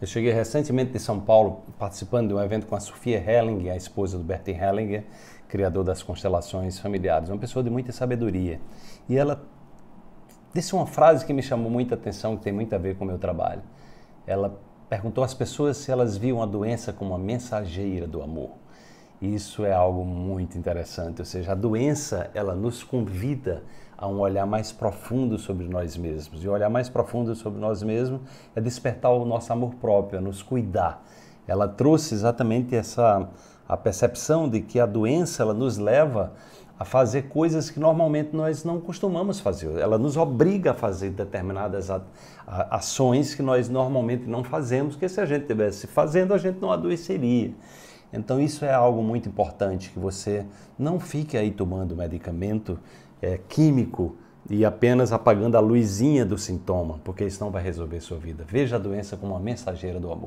Eu cheguei recentemente de São Paulo participando de um evento com a Sofia Helling, a esposa do Bertie Hellinger, criador das constelações familiares, uma pessoa de muita sabedoria. E ela disse uma frase que me chamou muita atenção, que tem muito a ver com o meu trabalho. Ela perguntou às pessoas se elas viam a doença como uma mensageira do amor. Isso é algo muito interessante, ou seja, a doença ela nos convida a um olhar mais profundo sobre nós mesmos. E olhar mais profundo sobre nós mesmos é despertar o nosso amor próprio, é nos cuidar. Ela trouxe exatamente essa a percepção de que a doença ela nos leva a fazer coisas que normalmente nós não costumamos fazer. Ela nos obriga a fazer determinadas ações que nós normalmente não fazemos, que se a gente estivesse fazendo, a gente não adoeceria. Então isso é algo muito importante, que você não fique aí tomando medicamento é, químico e apenas apagando a luzinha do sintoma, porque isso não vai resolver sua vida. Veja a doença como uma mensageira do amor.